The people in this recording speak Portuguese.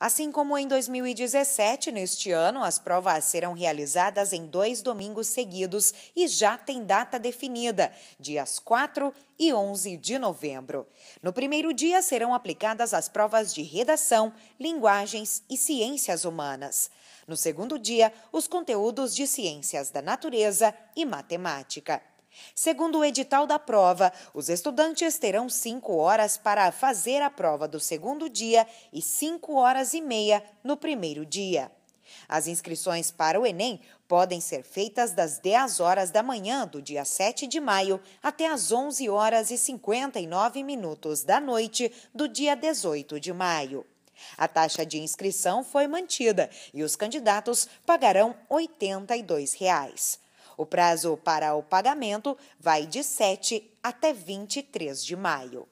Assim como em 2017, neste ano, as provas serão realizadas em dois domingos seguidos e já tem data definida, dias 4 e 11 de novembro. No primeiro dia serão aplicadas as provas de redação, linguagens e ciências humanas. No segundo dia, os conteúdos de ciências da natureza e matemática. Segundo o edital da prova, os estudantes terão cinco horas para fazer a prova do segundo dia e cinco horas e meia no primeiro dia. As inscrições para o Enem podem ser feitas das 10 horas da manhã do dia 7 de maio até as 11 horas e 59 minutos da noite do dia 18 de maio. A taxa de inscrição foi mantida e os candidatos pagarão R$ 82. Reais. O prazo para o pagamento vai de 7 até 23 de maio.